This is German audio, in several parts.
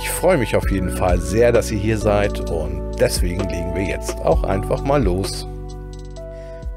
Ich freue mich auf jeden Fall sehr, dass ihr hier seid und deswegen legen wir jetzt auch einfach mal los.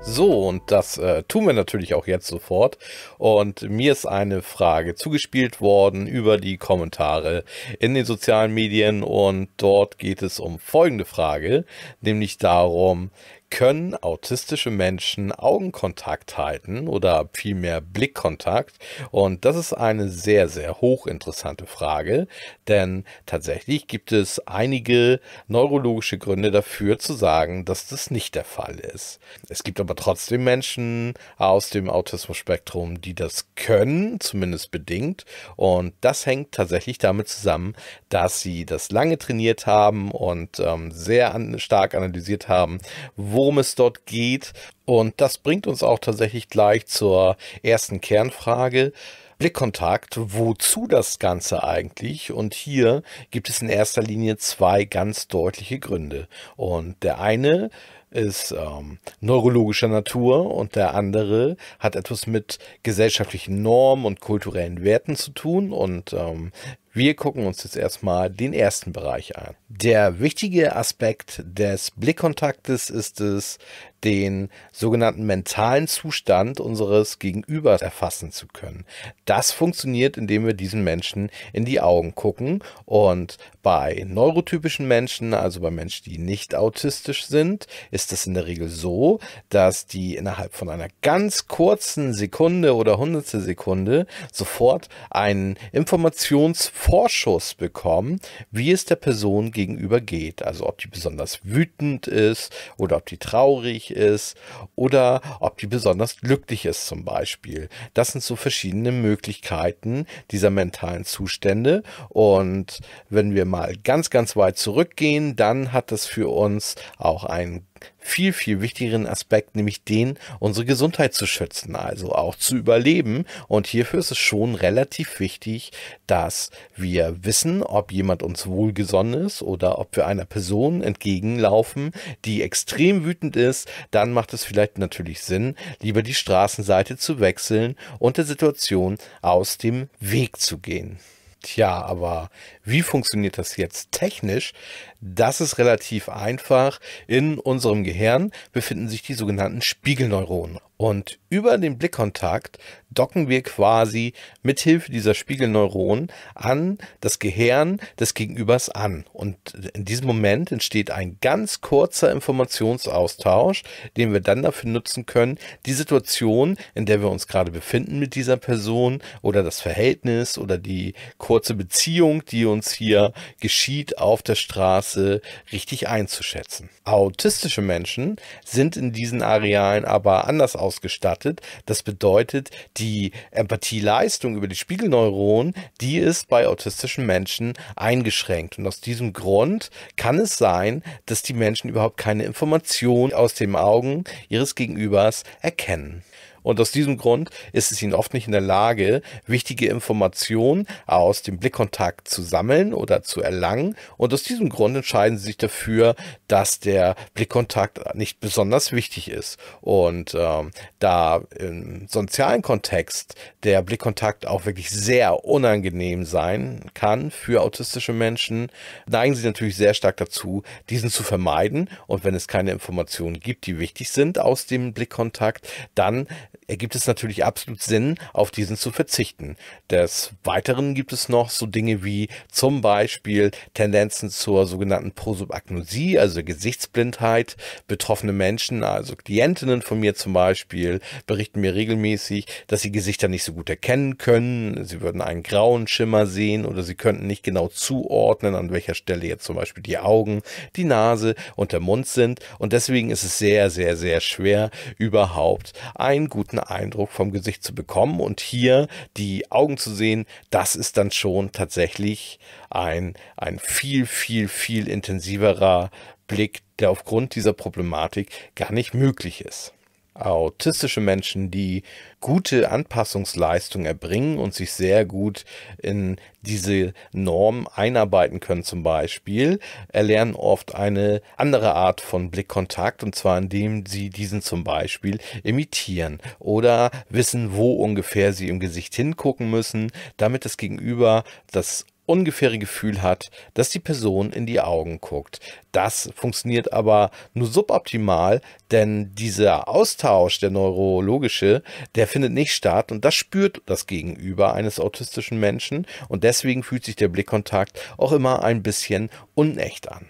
So, und das äh, tun wir natürlich auch jetzt sofort. Und mir ist eine Frage zugespielt worden über die Kommentare in den sozialen Medien. Und dort geht es um folgende Frage, nämlich darum, können autistische Menschen Augenkontakt halten oder vielmehr Blickkontakt? Und das ist eine sehr, sehr hochinteressante Frage, denn tatsächlich gibt es einige neurologische Gründe dafür zu sagen, dass das nicht der Fall ist. Es gibt aber trotzdem Menschen aus dem Autismus-Spektrum, die das können, zumindest bedingt. Und das hängt tatsächlich damit zusammen, dass sie das lange trainiert haben und ähm, sehr an, stark analysiert haben, wo worum es dort geht. Und das bringt uns auch tatsächlich gleich zur ersten Kernfrage. Blickkontakt, wozu das Ganze eigentlich? Und hier gibt es in erster Linie zwei ganz deutliche Gründe. Und der eine ist ähm, neurologischer Natur und der andere hat etwas mit gesellschaftlichen Normen und kulturellen Werten zu tun und ähm, wir gucken uns jetzt erstmal den ersten Bereich an. Der wichtige Aspekt des Blickkontaktes ist es, den sogenannten mentalen Zustand unseres Gegenübers erfassen zu können. Das funktioniert, indem wir diesen Menschen in die Augen gucken und bei neurotypischen Menschen, also bei Menschen, die nicht autistisch sind, ist es in der Regel so, dass die innerhalb von einer ganz kurzen Sekunde oder hundertstel Sekunde sofort einen Informationsfluss Vorschuss bekommen, wie es der Person gegenüber geht. Also ob die besonders wütend ist oder ob die traurig ist oder ob die besonders glücklich ist zum Beispiel. Das sind so verschiedene Möglichkeiten dieser mentalen Zustände. Und wenn wir mal ganz, ganz weit zurückgehen, dann hat das für uns auch einen viel, viel wichtigeren Aspekt, nämlich den, unsere Gesundheit zu schützen, also auch zu überleben. Und hierfür ist es schon relativ wichtig, dass wir wissen, ob jemand uns wohlgesonnen ist oder ob wir einer Person entgegenlaufen, die extrem wütend ist. Dann macht es vielleicht natürlich Sinn, lieber die Straßenseite zu wechseln und der Situation aus dem Weg zu gehen. Tja, aber wie funktioniert das jetzt technisch? Das ist relativ einfach. In unserem Gehirn befinden sich die sogenannten Spiegelneuronen. Und über den Blickkontakt docken wir quasi mithilfe dieser Spiegelneuronen an das Gehirn des Gegenübers an. Und in diesem Moment entsteht ein ganz kurzer Informationsaustausch, den wir dann dafür nutzen können, die Situation, in der wir uns gerade befinden mit dieser Person oder das Verhältnis oder die kurze Beziehung, die uns hier geschieht auf der Straße, richtig einzuschätzen. Autistische Menschen sind in diesen Arealen aber anders aus ausgestattet. Das bedeutet, die Empathieleistung über die Spiegelneuronen, die ist bei autistischen Menschen eingeschränkt. Und aus diesem Grund kann es sein, dass die Menschen überhaupt keine Information aus den Augen ihres Gegenübers erkennen. Und aus diesem Grund ist es ihnen oft nicht in der Lage, wichtige Informationen aus dem Blickkontakt zu sammeln oder zu erlangen. Und aus diesem Grund entscheiden sie sich dafür, dass der Blickkontakt nicht besonders wichtig ist. Und ähm, da im sozialen Kontext der Blickkontakt auch wirklich sehr unangenehm sein kann für autistische Menschen, neigen sie natürlich sehr stark dazu, diesen zu vermeiden. Und wenn es keine Informationen gibt, die wichtig sind aus dem Blickkontakt, dann ergibt es natürlich absolut Sinn, auf diesen zu verzichten. Des Weiteren gibt es noch so Dinge wie zum Beispiel Tendenzen zur sogenannten Prosopagnosie, also Gesichtsblindheit. Betroffene Menschen, also Klientinnen von mir zum Beispiel, berichten mir regelmäßig, dass sie Gesichter nicht so gut erkennen können. Sie würden einen grauen Schimmer sehen oder sie könnten nicht genau zuordnen, an welcher Stelle jetzt zum Beispiel die Augen, die Nase und der Mund sind. Und deswegen ist es sehr, sehr, sehr schwer, überhaupt ein gutes guten Eindruck vom Gesicht zu bekommen und hier die Augen zu sehen, das ist dann schon tatsächlich ein, ein viel, viel, viel intensiverer Blick, der aufgrund dieser Problematik gar nicht möglich ist autistische Menschen, die gute Anpassungsleistung erbringen und sich sehr gut in diese Norm einarbeiten können zum Beispiel, erlernen oft eine andere Art von Blickkontakt und zwar indem sie diesen zum Beispiel imitieren oder wissen, wo ungefähr sie im Gesicht hingucken müssen, damit das Gegenüber das ungefähre Gefühl hat, dass die Person in die Augen guckt. Das funktioniert aber nur suboptimal, denn dieser Austausch, der neurologische, der findet nicht statt und das spürt das Gegenüber eines autistischen Menschen und deswegen fühlt sich der Blickkontakt auch immer ein bisschen unecht an.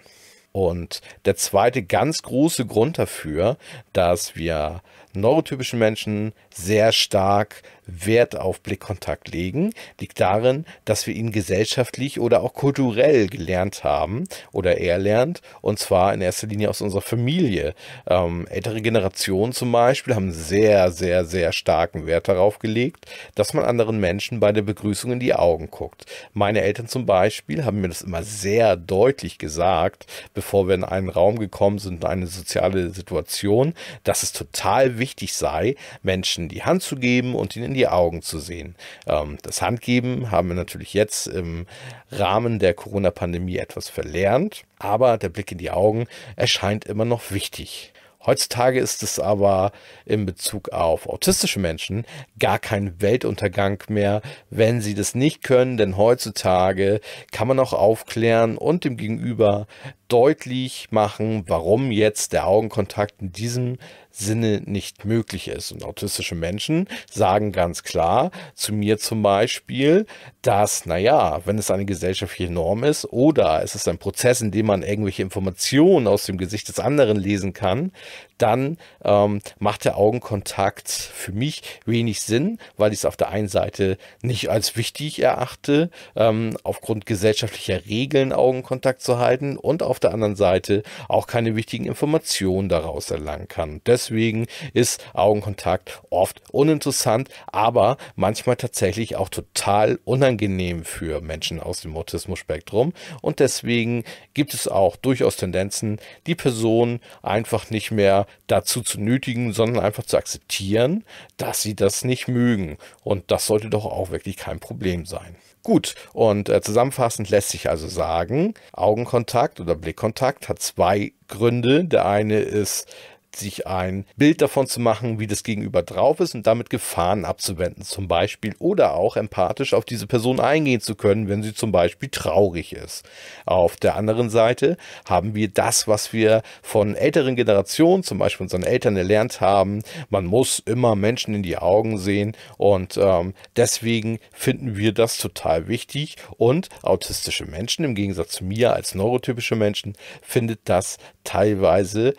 Und der zweite ganz große Grund dafür, dass wir neurotypischen Menschen sehr stark Wert auf Blickkontakt legen, liegt darin, dass wir ihn gesellschaftlich oder auch kulturell gelernt haben oder er lernt, und zwar in erster Linie aus unserer Familie. Ähm, ältere Generationen zum Beispiel haben sehr, sehr, sehr starken Wert darauf gelegt, dass man anderen Menschen bei der Begrüßung in die Augen guckt. Meine Eltern zum Beispiel haben mir das immer sehr deutlich gesagt, bevor wir in einen Raum gekommen sind, eine soziale Situation, dass es total wichtig wichtig sei, Menschen die Hand zu geben und ihnen in die Augen zu sehen. Ähm, das Handgeben haben wir natürlich jetzt im Rahmen der Corona-Pandemie etwas verlernt, aber der Blick in die Augen erscheint immer noch wichtig. Heutzutage ist es aber in Bezug auf autistische Menschen gar kein Weltuntergang mehr, wenn sie das nicht können, denn heutzutage kann man auch aufklären und dem Gegenüber deutlich machen, warum jetzt der Augenkontakt in diesem Sinne nicht möglich ist. Und autistische Menschen sagen ganz klar zu mir zum Beispiel, dass, naja, wenn es eine gesellschaftliche Norm ist oder es ist ein Prozess, in dem man irgendwelche Informationen aus dem Gesicht des anderen lesen kann, dann ähm, macht der Augenkontakt für mich wenig Sinn, weil ich es auf der einen Seite nicht als wichtig erachte, ähm, aufgrund gesellschaftlicher Regeln Augenkontakt zu halten und auf der anderen Seite auch keine wichtigen Informationen daraus erlangen kann. Deswegen ist Augenkontakt oft uninteressant, aber manchmal tatsächlich auch total unangenehm für Menschen aus dem Autismus-Spektrum. Und deswegen gibt es auch durchaus Tendenzen, die Person einfach nicht mehr dazu zu nötigen, sondern einfach zu akzeptieren, dass sie das nicht mögen. Und das sollte doch auch wirklich kein Problem sein. Gut, und äh, zusammenfassend lässt sich also sagen, Augenkontakt oder Blickkontakt hat zwei Gründe. Der eine ist, sich ein Bild davon zu machen, wie das Gegenüber drauf ist und damit Gefahren abzuwenden, zum Beispiel, oder auch empathisch auf diese Person eingehen zu können, wenn sie zum Beispiel traurig ist. Auf der anderen Seite haben wir das, was wir von älteren Generationen, zum Beispiel unseren Eltern erlernt haben. Man muss immer Menschen in die Augen sehen und ähm, deswegen finden wir das total wichtig und autistische Menschen im Gegensatz zu mir als neurotypische Menschen findet das teilweise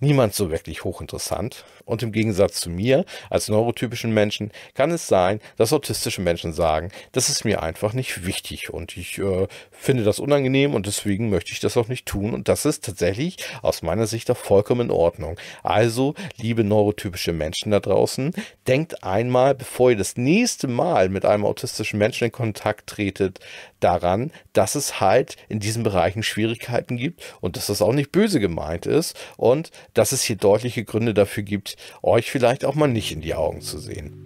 niemand so wirklich hochinteressant. Und im Gegensatz zu mir, als neurotypischen Menschen, kann es sein, dass autistische Menschen sagen, das ist mir einfach nicht wichtig und ich äh, finde das unangenehm und deswegen möchte ich das auch nicht tun. Und das ist tatsächlich aus meiner Sicht auch vollkommen in Ordnung. Also, liebe neurotypische Menschen da draußen, denkt einmal, bevor ihr das nächste Mal mit einem autistischen Menschen in Kontakt tretet, daran, dass es halt in diesen Bereichen Schwierigkeiten gibt und dass das auch nicht böse gemeint ist und dass es hier deutliche Gründe dafür gibt, euch vielleicht auch mal nicht in die Augen zu sehen.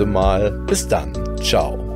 nächste Mal. Bis dann. Ciao.